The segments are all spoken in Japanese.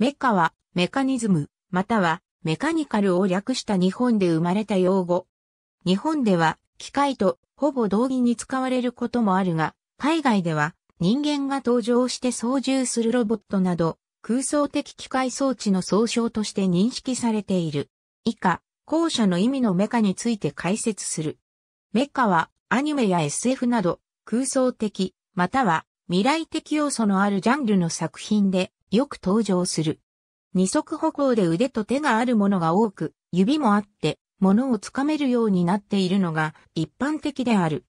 メカはメカニズム、またはメカニカルを略した日本で生まれた用語。日本では機械とほぼ同義に使われることもあるが、海外では人間が登場して操縦するロボットなど空想的機械装置の総称として認識されている。以下、後者の意味のメカについて解説する。メカはアニメや SF など空想的または未来的要素のあるジャンルの作品でよく登場する。二足歩行で腕と手があるものが多く、指もあって、物をつかめるようになっているのが一般的である。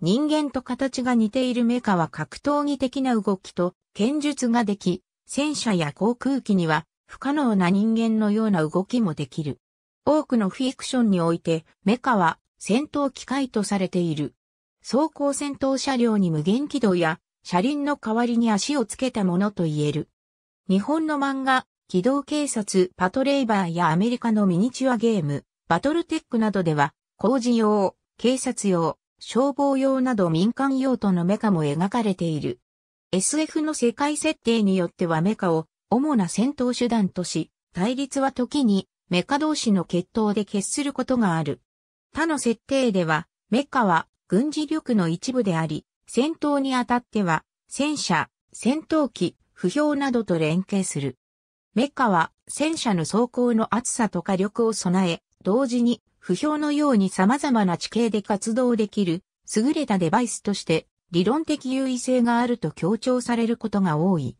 人間と形が似ているメカは格闘技的な動きと剣術ができ、戦車や航空機には不可能な人間のような動きもできる。多くのフィクションにおいてメカは戦闘機械とされている。走行戦闘車両に無限軌道や車輪の代わりに足をつけたものと言える。日本の漫画、機動警察パトレイバーやアメリカのミニチュアゲーム、バトルテックなどでは、工事用、警察用、消防用など民間用途のメカも描かれている。SF の世界設定によってはメカを主な戦闘手段とし、対立は時にメカ同士の決闘で決することがある。他の設定では、メカは軍事力の一部であり、戦闘にあたっては、戦車、戦闘機、不評などと連携する。メッカは戦車の装甲の厚さと火力を備え、同時に不評のように様々な地形で活動できる優れたデバイスとして理論的優位性があると強調されることが多い。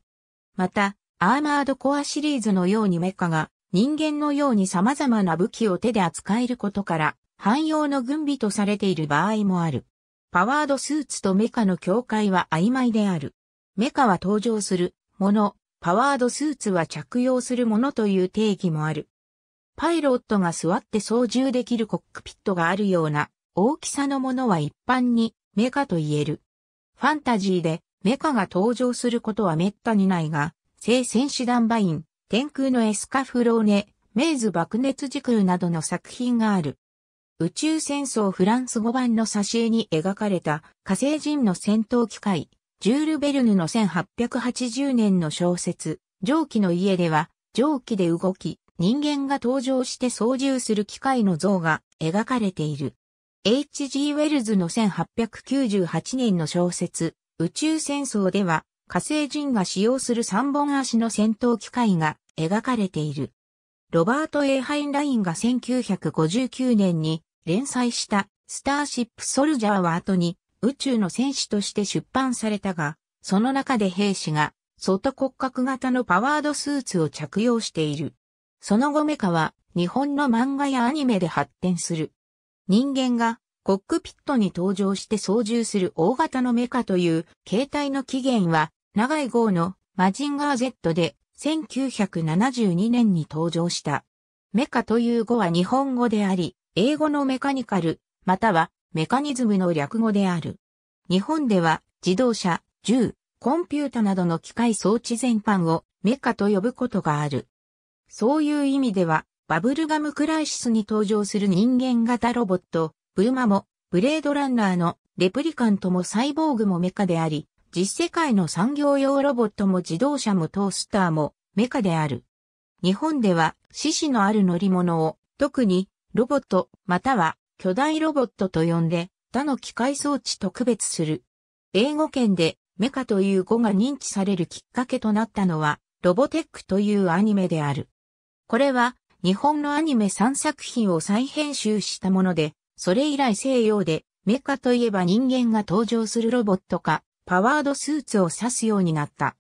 また、アーマードコアシリーズのようにメッカが人間のように様々な武器を手で扱えることから汎用の軍備とされている場合もある。パワードスーツとメカの境界は曖昧である。メカは登場するもの、パワードスーツは着用するものという定義もある。パイロットが座って操縦できるコックピットがあるような大きさのものは一般にメカと言える。ファンタジーでメカが登場することは滅多にないが、聖戦士団バイン、天空のエスカフローネ、メイズ爆熱時空などの作品がある。宇宙戦争フランス語版の挿絵に描かれた火星人の戦闘機械、ジュール・ベルヌの1880年の小説、蒸気の家では、蒸気で動き、人間が登場して操縦する機械の像が描かれている。H.G. ウェルズの1898年の小説、宇宙戦争では、火星人が使用する三本足の戦闘機械が描かれている。ロバート・エイハインラインが1959年に連載したスターシップ・ソルジャーは後に宇宙の戦士として出版されたが、その中で兵士が外骨格型のパワードスーツを着用している。その後メカは日本の漫画やアニメで発展する。人間がコックピットに登場して操縦する大型のメカという形態の起源は長い号のマジンガー Z で1972年に登場した。メカという語は日本語であり、英語のメカニカル、またはメカニズムの略語である。日本では自動車、銃、コンピュータなどの機械装置全般をメカと呼ぶことがある。そういう意味では、バブルガムクライシスに登場する人間型ロボット、ブーマも、ブレードランナーのレプリカントもサイボーグもメカであり、実世界の産業用ロボットも自動車もトースターもメカである。日本では獅子のある乗り物を特にロボットまたは巨大ロボットと呼んで他の機械装置と区別する。英語圏でメカという語が認知されるきっかけとなったのはロボテックというアニメである。これは日本のアニメ3作品を再編集したもので、それ以来西洋でメカといえば人間が登場するロボットかパワードスーツを指すようになった。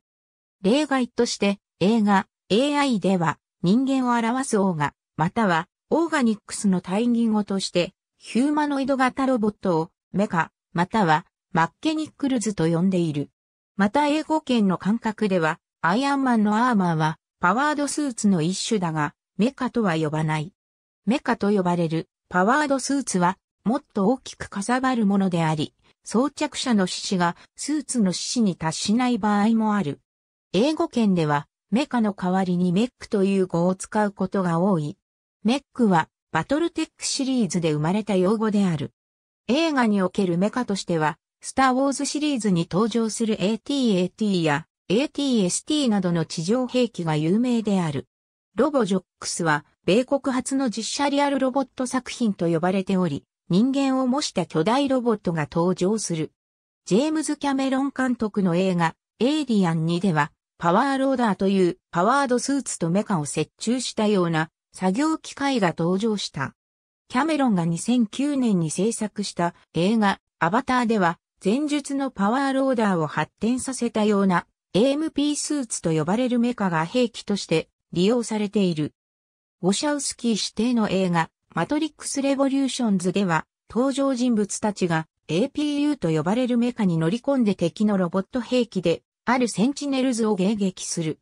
例外として映画 AI では人間を表すオーガ、またはオーガニックスの対義語としてヒューマノイド型ロボットをメカ、またはマッケニックルズと呼んでいる。また英語圏の感覚では、アイアンマンのアーマーはパワードスーツの一種だが、メカとは呼ばない。メカと呼ばれるパワードスーツはもっと大きくかさばるものであり、装着者の四肢がスーツの四肢に達しない場合もある。英語圏ではメカの代わりにメックという語を使うことが多い。メックはバトルテックシリーズで生まれた用語である。映画におけるメカとしては、スター・ウォーズシリーズに登場する AT-AT や AT-ST などの地上兵器が有名である。ロボジョックスは、米国初の実写リアルロボット作品と呼ばれており、人間を模した巨大ロボットが登場する。ジェームズ・キャメロン監督の映画、エイリアン2では、パワーローダーというパワードスーツとメカを折衷したような作業機械が登場した。キャメロンが2009年に制作した映画アバターでは前述のパワーローダーを発展させたような AMP スーツと呼ばれるメカが兵器として利用されている。ウォシャウスキー指定の映画マトリックスレボリューションズでは登場人物たちが APU と呼ばれるメカに乗り込んで敵のロボット兵器であるセンチネルズを迎撃する。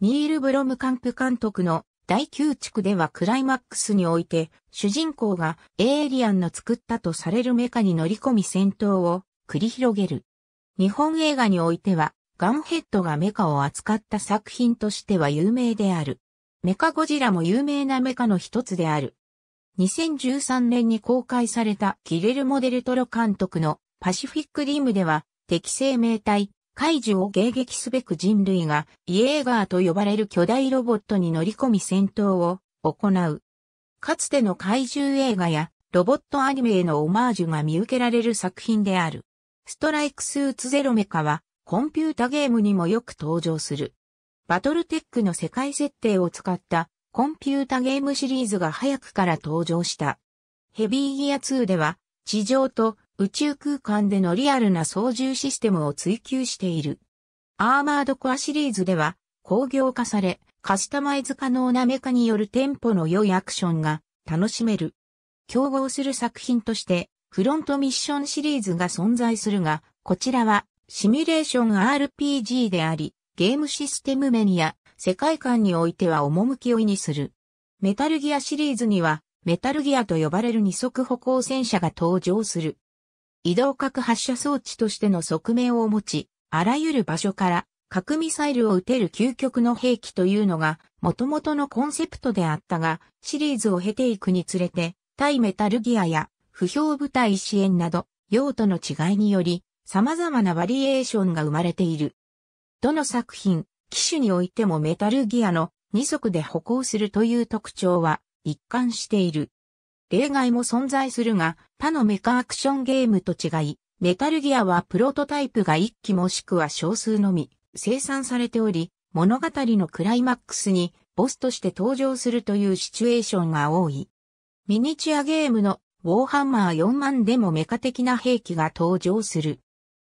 ニール・ブロムカンプ監督の第9地区ではクライマックスにおいて、主人公がエイリアンの作ったとされるメカに乗り込み戦闘を繰り広げる。日本映画においては、ガンヘッドがメカを扱った作品としては有名である。メカゴジラも有名なメカの一つである。2013年に公開されたキレルモデルトロ監督のパシフィックリムでは、敵生命体怪獣を迎撃すべく人類がイエーガーと呼ばれる巨大ロボットに乗り込み戦闘を行う。かつての怪獣映画やロボットアニメへのオマージュが見受けられる作品である。ストライクスーツゼロメカはコンピュータゲームにもよく登場する。バトルテックの世界設定を使ったコンピュータゲームシリーズが早くから登場した。ヘビーギア2では地上と宇宙空間でのリアルな操縦システムを追求している。アーマードコアシリーズでは工業化され、カスタマイズ可能なメカによるテンポの良いアクションが楽しめる。競合する作品として、フロントミッションシリーズが存在するが、こちらはシミュレーション RPG であり、ゲームシステム面や世界観においては趣を意にする。メタルギアシリーズには、メタルギアと呼ばれる二足歩行戦車が登場する。移動核発射装置としての側面を持ち、あらゆる場所から核ミサイルを撃てる究極の兵器というのが元々のコンセプトであったが、シリーズを経ていくにつれて、対メタルギアや不評部隊支援など用途の違いにより様々なバリエーションが生まれている。どの作品、機種においてもメタルギアの2足で歩行するという特徴は一貫している。例外も存在するが、他のメカアクションゲームと違い、メタルギアはプロトタイプが1機もしくは少数のみ生産されており、物語のクライマックスにボスとして登場するというシチュエーションが多い。ミニチュアゲームのウォーハンマー4万でもメカ的な兵器が登場する。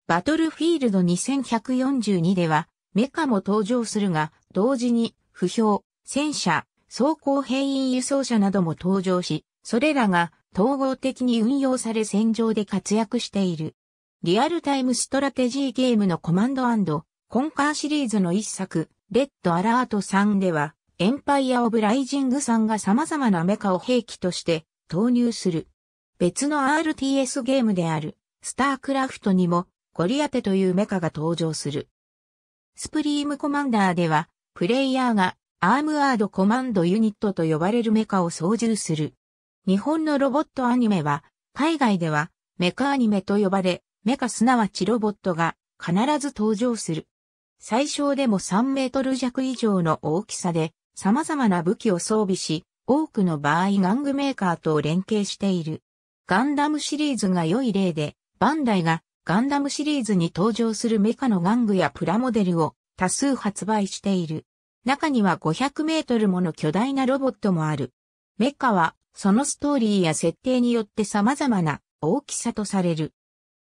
バトルフィールド2142ではメカも登場するが、同時に不評、戦車、装甲兵員輸送車なども登場し、それらが統合的に運用され戦場で活躍している。リアルタイムストラテジーゲームのコマンドコンカーシリーズの一作、レッドアラート3では、エンパイア・オブ・ライジングさんが様々なメカを兵器として投入する。別の RTS ゲームである、スタークラフトにも、ゴリアテというメカが登場する。スプリームコマンダーでは、プレイヤーがアームアードコマンドユニットと呼ばれるメカを操縦する。日本のロボットアニメは、海外ではメカアニメと呼ばれ、メカすなわちロボットが必ず登場する。最小でも3メートル弱以上の大きさで、様々な武器を装備し、多くの場合玩具メーカーと連携している。ガンダムシリーズが良い例で、バンダイがガンダムシリーズに登場するメカの玩具やプラモデルを多数発売している。中には500メートルもの巨大なロボットもある。メカはそのストーリーや設定によって様々な大きさとされる。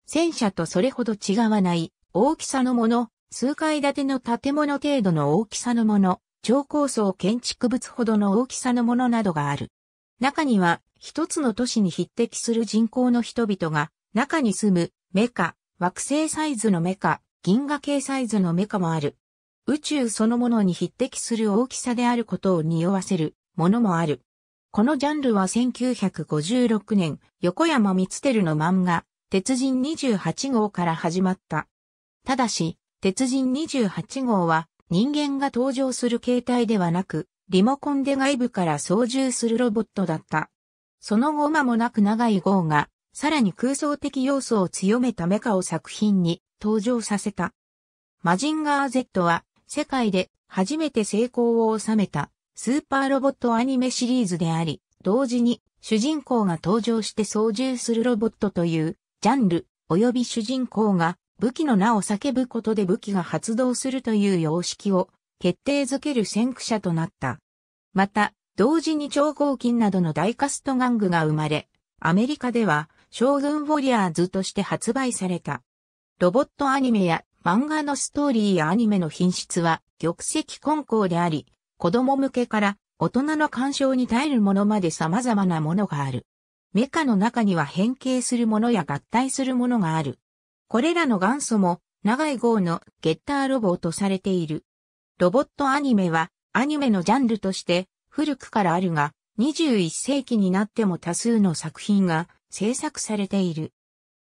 戦車とそれほど違わない大きさのもの、数階建ての建物程度の大きさのもの、超高層建築物ほどの大きさのものなどがある。中には一つの都市に匹敵する人口の人々が中に住むメカ、惑星サイズのメカ、銀河系サイズのメカもある。宇宙そのものに匹敵する大きさであることを匂わせるものもある。このジャンルは1956年、横山光輝の漫画、鉄人28号から始まった。ただし、鉄人28号は人間が登場する形態ではなく、リモコンで外部から操縦するロボットだった。その後間もなく長い号が、さらに空想的要素を強めたメカを作品に登場させた。マジンガー Z は世界で初めて成功を収めたスーパーロボットアニメシリーズであり、同時に主人公が登場して操縦するロボットというジャンル、及び主人公が武器の名を叫ぶことで武器が発動するという様式を決定づける先駆者となった。また、同時に超合金などの大カスト玩具が生まれ、アメリカでは将軍ウォリアーズとして発売された。ロボットアニメや漫画のストーリーやアニメの品質は玉石混交であり、子供向けから大人の干渉に耐えるものまで様々なものがある。メカの中には変形するものや合体するものがある。これらの元祖も長い号のゲッターロボとされている。ロボットアニメはアニメのジャンルとして古くからあるが21世紀になっても多数の作品が制作されている。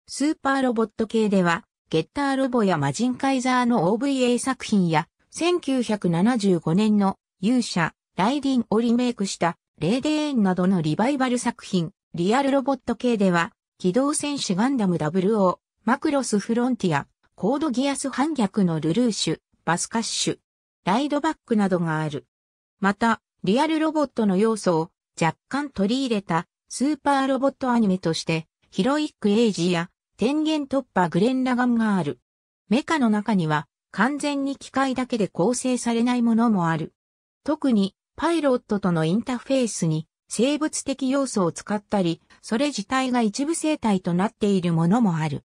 スーパーロボット系ではゲッターロボやマジンカイザーの OVA 作品や1975年の勇者、ライディンをリメイクしたレーデーンなどのリバイバル作品、リアルロボット系では、機動戦士ガンダム WO、マクロスフロンティア、コードギアス反逆のルルーシュ、バスカッシュ、ライドバックなどがある。また、リアルロボットの要素を若干取り入れたスーパーロボットアニメとして、ヒロイックエイジや天元突破グレンラガンがある。メカの中には完全に機械だけで構成されないものもある。特にパイロットとのインターフェースに生物的要素を使ったり、それ自体が一部生態となっているものもある。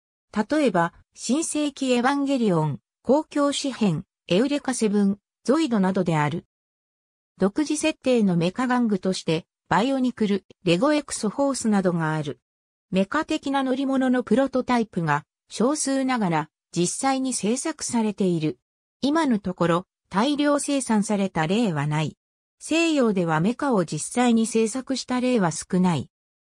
例えば、新世紀エヴァンゲリオン、公共詩編、エウレカセブン、ゾイドなどである。独自設定のメカ玩具として、バイオニクル、レゴエクソホースなどがある。メカ的な乗り物のプロトタイプが少数ながら実際に制作されている。今のところ大量生産された例はない。西洋ではメカを実際に製作した例は少ない。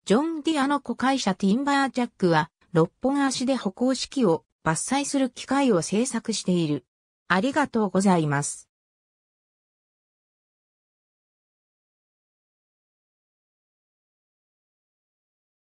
ジョン・ディアの子会社ティンバージャックは、6本足で歩行式を伐採する機械を製作している。ありがとうございます。